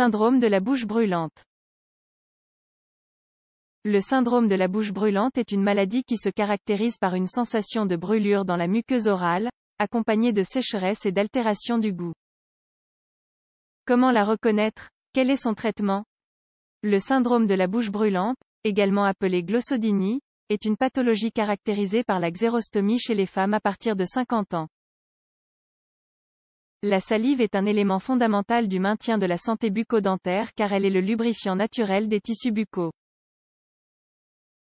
Syndrome de la bouche brûlante. Le syndrome de la bouche brûlante est une maladie qui se caractérise par une sensation de brûlure dans la muqueuse orale, accompagnée de sécheresse et d'altération du goût. Comment la reconnaître Quel est son traitement Le syndrome de la bouche brûlante, également appelé glossodynie, est une pathologie caractérisée par la xérostomie chez les femmes à partir de 50 ans. La salive est un élément fondamental du maintien de la santé bucco-dentaire car elle est le lubrifiant naturel des tissus buccaux.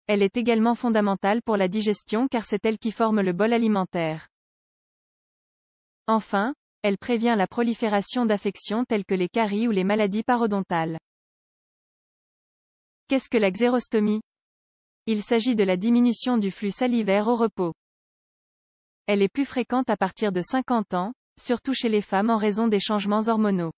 Elle est également fondamentale pour la digestion car c'est elle qui forme le bol alimentaire. Enfin, elle prévient la prolifération d'affections telles que les caries ou les maladies parodontales. Qu'est-ce que la xérostomie Il s'agit de la diminution du flux salivaire au repos. Elle est plus fréquente à partir de 50 ans, surtout chez les femmes en raison des changements hormonaux.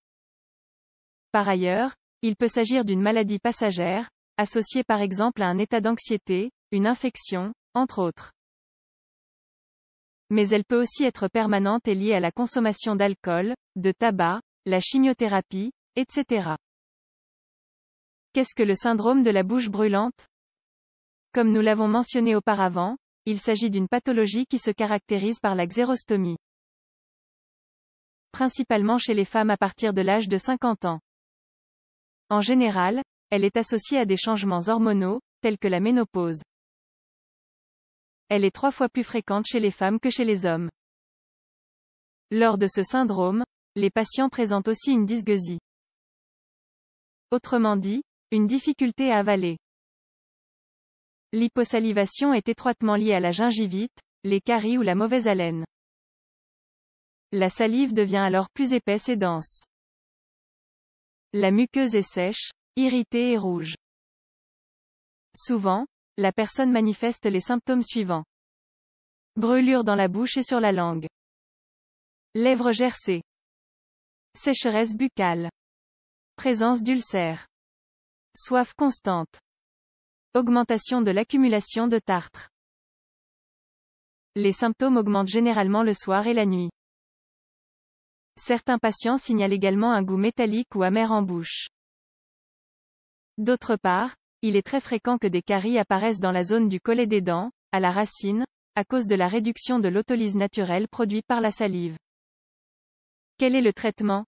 Par ailleurs, il peut s'agir d'une maladie passagère, associée par exemple à un état d'anxiété, une infection, entre autres. Mais elle peut aussi être permanente et liée à la consommation d'alcool, de tabac, la chimiothérapie, etc. Qu'est-ce que le syndrome de la bouche brûlante Comme nous l'avons mentionné auparavant, il s'agit d'une pathologie qui se caractérise par la xérostomie principalement chez les femmes à partir de l'âge de 50 ans. En général, elle est associée à des changements hormonaux, tels que la ménopause. Elle est trois fois plus fréquente chez les femmes que chez les hommes. Lors de ce syndrome, les patients présentent aussi une dysgeusie. Autrement dit, une difficulté à avaler. L'hyposalivation est étroitement liée à la gingivite, les caries ou la mauvaise haleine. La salive devient alors plus épaisse et dense. La muqueuse est sèche, irritée et rouge. Souvent, la personne manifeste les symptômes suivants. Brûlure dans la bouche et sur la langue. Lèvres gercées. Sécheresse buccale. Présence d'ulcères. Soif constante. Augmentation de l'accumulation de tartre. Les symptômes augmentent généralement le soir et la nuit. Certains patients signalent également un goût métallique ou amer en bouche. D'autre part, il est très fréquent que des caries apparaissent dans la zone du collet des dents, à la racine, à cause de la réduction de l'autolyse naturelle produite par la salive. Quel est le traitement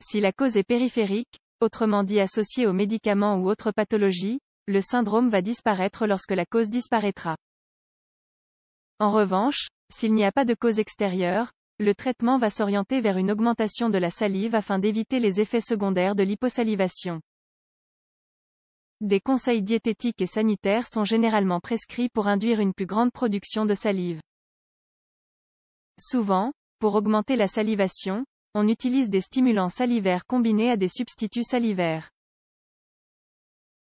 Si la cause est périphérique, autrement dit associée aux médicaments ou autres pathologies, le syndrome va disparaître lorsque la cause disparaîtra. En revanche, s'il n'y a pas de cause extérieure, le traitement va s'orienter vers une augmentation de la salive afin d'éviter les effets secondaires de l'hyposalivation. Des conseils diététiques et sanitaires sont généralement prescrits pour induire une plus grande production de salive. Souvent, pour augmenter la salivation, on utilise des stimulants salivaires combinés à des substituts salivaires.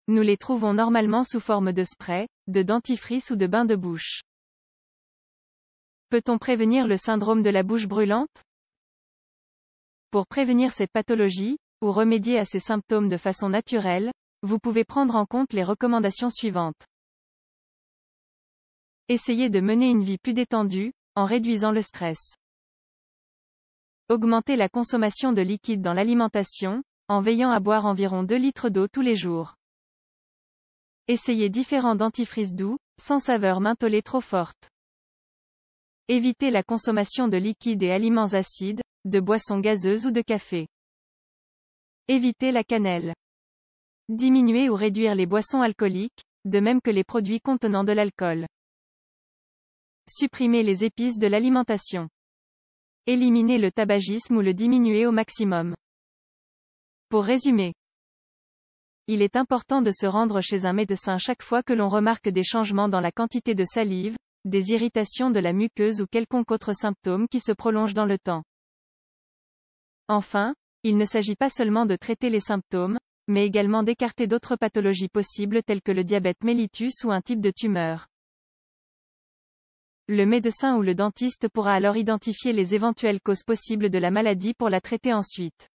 Nous les trouvons normalement sous forme de spray, de dentifrice ou de bain de bouche. Peut-on prévenir le syndrome de la bouche brûlante Pour prévenir cette pathologie, ou remédier à ces symptômes de façon naturelle, vous pouvez prendre en compte les recommandations suivantes. Essayez de mener une vie plus détendue, en réduisant le stress. Augmentez la consommation de liquide dans l'alimentation, en veillant à boire environ 2 litres d'eau tous les jours. Essayez différents dentifrices doux, sans saveur mentholée trop forte. Éviter la consommation de liquides et aliments acides, de boissons gazeuses ou de café. Éviter la cannelle. Diminuer ou réduire les boissons alcooliques, de même que les produits contenant de l'alcool. Supprimer les épices de l'alimentation. Éliminer le tabagisme ou le diminuer au maximum. Pour résumer, il est important de se rendre chez un médecin chaque fois que l'on remarque des changements dans la quantité de salive, des irritations de la muqueuse ou quelconque autre symptôme qui se prolonge dans le temps. Enfin, il ne s'agit pas seulement de traiter les symptômes, mais également d'écarter d'autres pathologies possibles telles que le diabète mellitus ou un type de tumeur. Le médecin ou le dentiste pourra alors identifier les éventuelles causes possibles de la maladie pour la traiter ensuite.